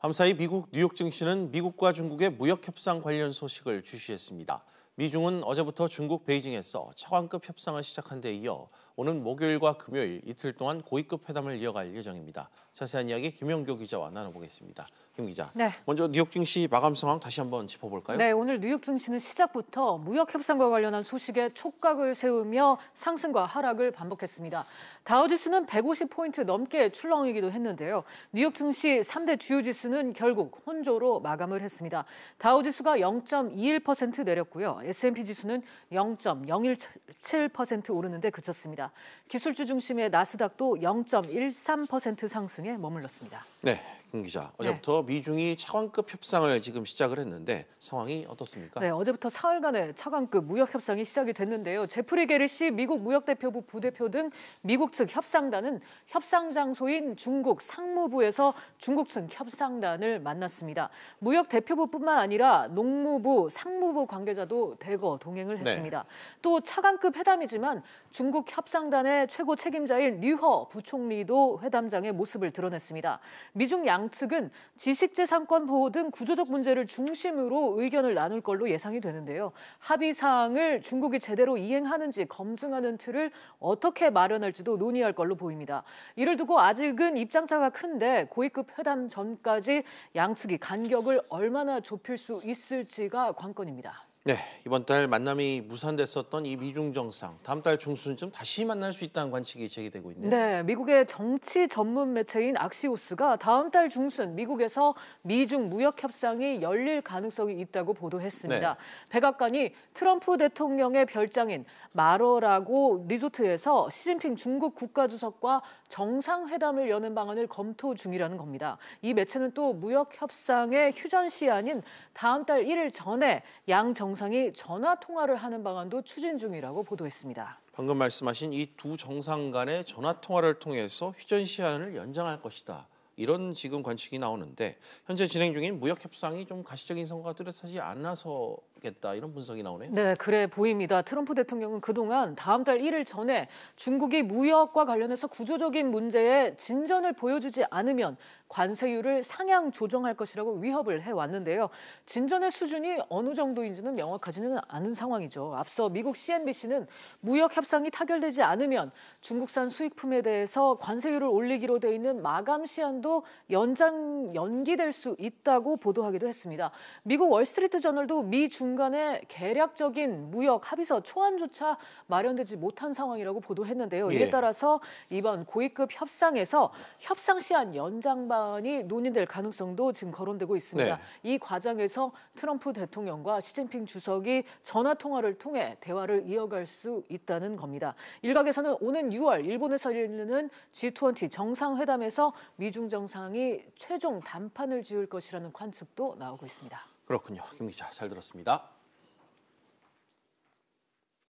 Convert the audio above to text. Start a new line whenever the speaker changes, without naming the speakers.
밤사이 미국 뉴욕 증시는 미국과 중국의 무역 협상 관련 소식을 주시했습니다. 미중은 어제부터 중국 베이징에서 차관급 협상을 시작한 데 이어 오는 목요일과 금요일 이틀 동안 고위급 회담을 이어갈 예정입니다. 자세한 이야기 김영교 기자와 나눠보겠습니다. 김 기자, 네. 먼저 뉴욕 증시 마감 상황 다시 한번 짚어볼까요? 네,
오늘 뉴욕 증시는 시작부터 무역 협상과 관련한 소식에 촉각을 세우며 상승과 하락을 반복했습니다. 다우지수는 150포인트 넘게 출렁이기도 했는데요. 뉴욕 증시 3대 주요 지수는 결국 혼조로 마감을 했습니다. 다우지수가 0.21% 내렸고요. S&P 지수는 0.017% 오르는데 그쳤습니다. 기술주 중심의 나스닥도 0.13% 상승에 머물렀습니다.
네, 김 기자. 어제부터 네. 미중이 차관급 협상을 지금 시작을 했는데 상황이 어떻습니까? 네,
어제부터 사흘간의 차관급 무역 협상이 시작이 됐는데요. 제프리 게르시 미국 무역대표부 부대표 등 미국 측 협상단은 협상 장소인 중국 상무부에서 중국 측 협상단을 만났습니다. 무역 대표부뿐만 아니라 농무부, 상무부 관계자도 대거 동행을 네. 했습니다. 네. 또 차관급 회담이지만 중국 협상 협상단의 최고 책임자인 류허 부총리도 회담장의 모습을 드러냈습니다. 미중 양측은 지식재산권 보호 등 구조적 문제를 중심으로 의견을 나눌 걸로 예상이 되는데요. 합의 사항을 중국이 제대로 이행하는지 검증하는 틀을 어떻게 마련할지도 논의할 걸로 보입니다. 이를 두고 아직은 입장차가 큰데 고위급 회담 전까지 양측이 간격을 얼마나 좁힐 수 있을지가 관건입니다.
네, 이번 달 만남이 무산됐었던 이 미중 정상 다음 달 중순쯤 다시 만날 수 있다는 관측이 제기되고 있네요.
네, 미국의 정치 전문 매체인 악시우스가 다음 달 중순 미국에서 미중 무역 협상이 열릴 가능성이 있다고 보도했습니다. 네. 백악관이 트럼프 대통령의 별장인 마로라고 리조트에서 시진핑 중국 국가주석과 정상회담을 여는 방안을 검토 중이라는 겁니다. 이 매체는 또 무역 협상의 휴전 시한인 다음 달 1일 전에 양정 정상이 전화 통화를 하는 방안도 추진 중이라고 보도했습니다.
방금 말씀하신 이 두 정상 간의 전화 통화를 통해서 휴전 시한을 연장할 것이다. 이런 지금 관측이 나오는데 현재 진행 중인 무역 협상이 좀 가시적인 성과가 뚜렷하지 않아서 겠다 이런 분석이 나오네요. 네,
그래 보입니다. 트럼프 대통령은 그동안 다음 달 1일 전에 중국이 무역과 관련해서 구조적인 문제에 진전을 보여주지 않으면 관세율을 상향 조정할 것이라고 위협을 해왔는데요. 진전의 수준이 어느 정도인지는 명확하지는 않은 상황이죠. 앞서 미국 CNBC는 무역 협상이 타결되지 않으면 중국산 수익품에 대해서 관세율을 올리기로 돼 있는 마감 시한도 연장 연기될 수 있다고 보도하기도 했습니다. 미국 월스트리트 저널도 미중 중간에 계략적인 무역 합의서 초안조차 마련되지 못한 상황이라고 보도했는데요. 예. 이에 따라서 이번 고위급 협상에서 협상 시한 연장반이 논의될 가능성도 지금 거론되고 있습니다. 네. 이 과정에서 트럼프 대통령과 시진핑 주석이 전화 통화를 통해 대화를 이어갈 수 있다는 겁니다. 일각에서는 오는 6월 일본에서 열리는 G20 정상회담에서 미중 정상이 최종 단판을 지을 것이라는 관측도 나오고 있습니다.
그렇군요. 김 기자 잘 들었습니다.